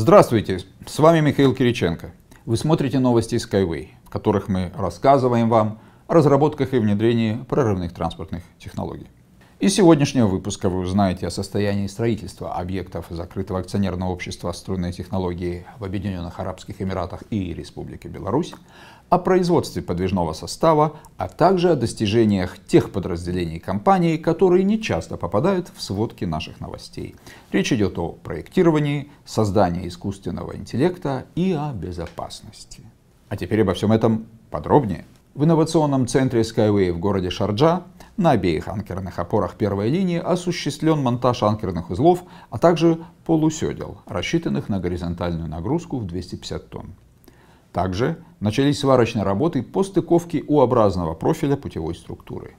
Здравствуйте, с вами Михаил Кириченко. Вы смотрите новости Skyway, в которых мы рассказываем вам о разработках и внедрении прорывных транспортных технологий. Из сегодняшнего выпуска вы узнаете о состоянии строительства объектов закрытого акционерного общества струнной технологии в Объединенных Арабских Эмиратах и Республике Беларусь, о производстве подвижного состава, а также о достижениях тех подразделений компании, которые не часто попадают в сводки наших новостей. Речь идет о проектировании, создании искусственного интеллекта и о безопасности. А теперь обо всем этом подробнее. В инновационном центре Skyway в городе Шарджа на обеих анкерных опорах первой линии осуществлен монтаж анкерных узлов, а также полуседел, рассчитанных на горизонтальную нагрузку в 250 тонн. Также начались сварочные работы по стыковке u образного профиля путевой структуры.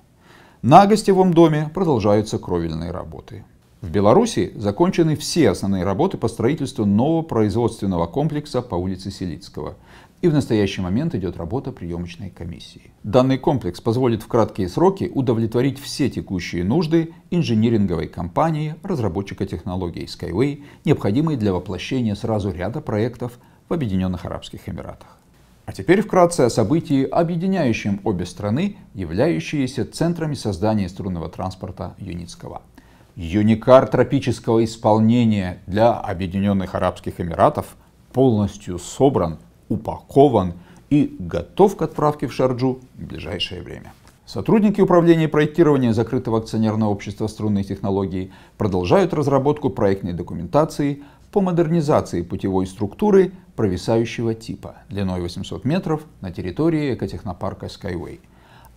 На гостевом доме продолжаются кровельные работы. В Беларуси закончены все основные работы по строительству нового производственного комплекса по улице Селицкого. И в настоящий момент идет работа приемочной комиссии. Данный комплекс позволит в краткие сроки удовлетворить все текущие нужды инжиниринговой компании, разработчика технологии Skyway, необходимые для воплощения сразу ряда проектов в Объединенных Арабских Эмиратах. А теперь вкратце о событии, объединяющем обе страны, являющиеся центрами создания струнного транспорта Юницкого. Юникар тропического исполнения для Объединенных Арабских Эмиратов полностью собран упакован и готов к отправке в Шарджу в ближайшее время. Сотрудники управления проектирования закрытого акционерного общества струнных Технологии продолжают разработку проектной документации по модернизации путевой структуры провисающего типа длиной 800 метров на территории экотехнопарка Skyway –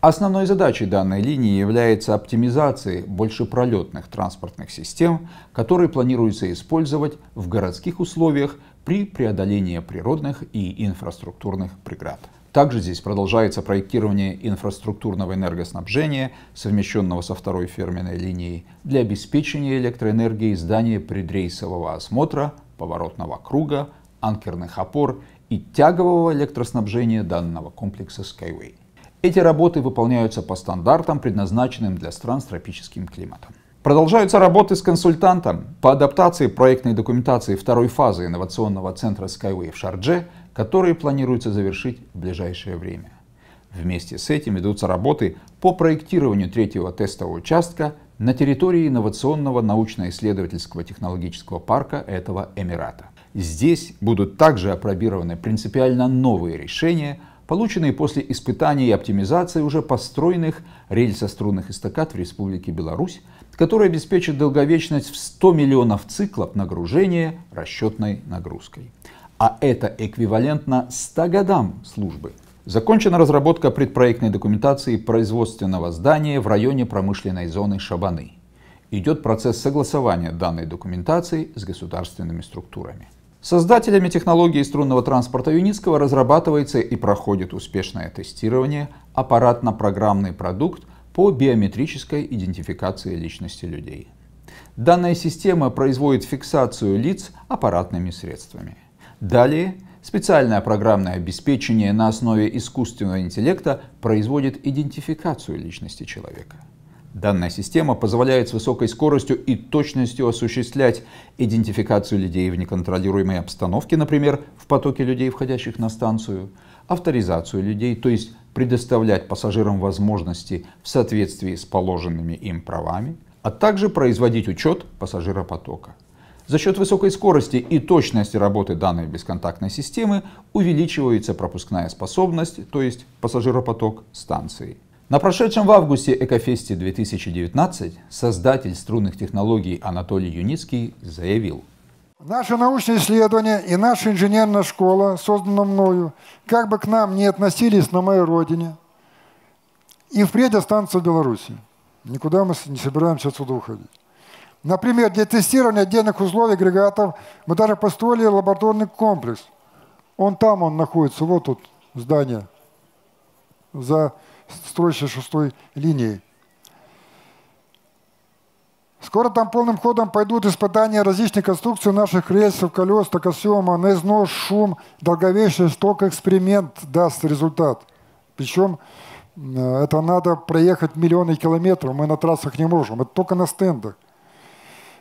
Основной задачей данной линии является оптимизация большепролетных транспортных систем, которые планируется использовать в городских условиях при преодолении природных и инфраструктурных преград. Также здесь продолжается проектирование инфраструктурного энергоснабжения, совмещенного со второй ферменной линией, для обеспечения электроэнергии здания предрейсового осмотра, поворотного круга, анкерных опор и тягового электроснабжения данного комплекса Skyway. Эти работы выполняются по стандартам, предназначенным для стран с тропическим климатом. Продолжаются работы с консультантом по адаптации проектной документации второй фазы инновационного центра Skyway в Шардже, которые планируется завершить в ближайшее время. Вместе с этим ведутся работы по проектированию третьего тестового участка на территории инновационного научно-исследовательского технологического парка этого Эмирата. Здесь будут также опробированы принципиально новые решения – полученные после испытаний и оптимизации уже построенных рельсо-струнных эстакад в Республике Беларусь, которые обеспечат долговечность в 100 миллионов циклов нагружения расчетной нагрузкой. А это эквивалентно 100 годам службы. Закончена разработка предпроектной документации производственного здания в районе промышленной зоны Шабаны. Идет процесс согласования данной документации с государственными структурами. Создателями технологии струнного транспорта Юницкого разрабатывается и проходит успешное тестирование аппаратно-программный продукт по биометрической идентификации личности людей. Данная система производит фиксацию лиц аппаратными средствами. Далее специальное программное обеспечение на основе искусственного интеллекта производит идентификацию личности человека. Данная система позволяет с высокой скоростью и точностью осуществлять идентификацию людей в неконтролируемой обстановке, например, в потоке людей, входящих на станцию, авторизацию людей, то есть предоставлять пассажирам возможности в соответствии с положенными им правами, а также производить учет пассажиропотока. За счет высокой скорости и точности работы данной бесконтактной системы увеличивается пропускная способность, то есть пассажиропоток станции. На прошедшем в августе Экофесте 2019 создатель струнных технологий Анатолий Юницкий заявил. Наше научное исследование и наша инженерная школа, созданная мною, как бы к нам не относились на моей родине, и впредь останутся в Беларуси. Никуда мы не собираемся отсюда уходить. Например, для тестирования отдельных узлов и агрегатов мы даже построили лабораторный комплекс. Он там, он находится, вот тут здание, за строящей шестой линии. Скоро там полным ходом пойдут испытания различных конструкций наших рельсов, колес, токосъема, на износ, шум, долговечность. только эксперимент даст результат. Причем э, это надо проехать миллионы километров, мы на трассах не можем, это только на стендах.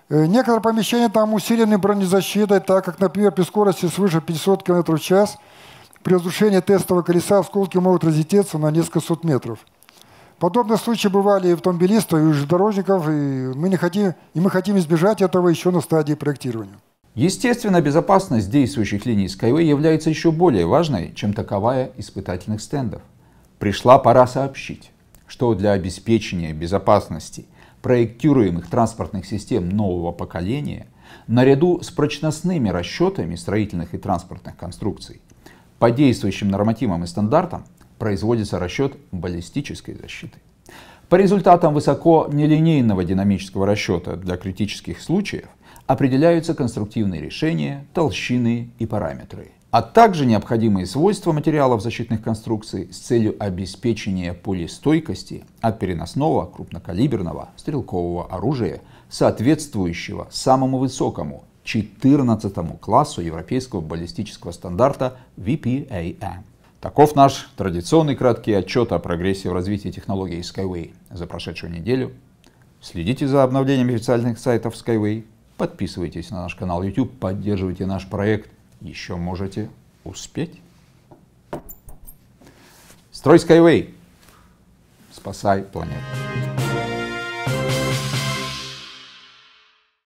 Э, некоторые помещения там усилены бронезащитой, так как, например, при скорости свыше 500 км в час при разрушении тестового колеса осколки могут разлететься на несколько сот метров. Подобные случаи бывали и автомобилистов, и у железнодорожников, и мы, не хотим, и мы хотим избежать этого еще на стадии проектирования. Естественно, безопасность действующих линий Skyway является еще более важной, чем таковая испытательных стендов. Пришла пора сообщить, что для обеспечения безопасности проектируемых транспортных систем нового поколения, наряду с прочностными расчетами строительных и транспортных конструкций, по действующим нормативам и стандартам производится расчет баллистической защиты. По результатам высоко нелинейного динамического расчета для критических случаев определяются конструктивные решения, толщины и параметры, а также необходимые свойства материалов защитных конструкций с целью обеспечения полистойкости от переносного крупнокалиберного стрелкового оружия, соответствующего самому высокому 14 классу европейского баллистического стандарта VPAM. Таков наш традиционный краткий отчет о прогрессе в развитии технологии Skyway за прошедшую неделю. Следите за обновлением официальных сайтов Skyway, подписывайтесь на наш канал YouTube, поддерживайте наш проект. Еще можете успеть. Строй Skyway. Спасай планету.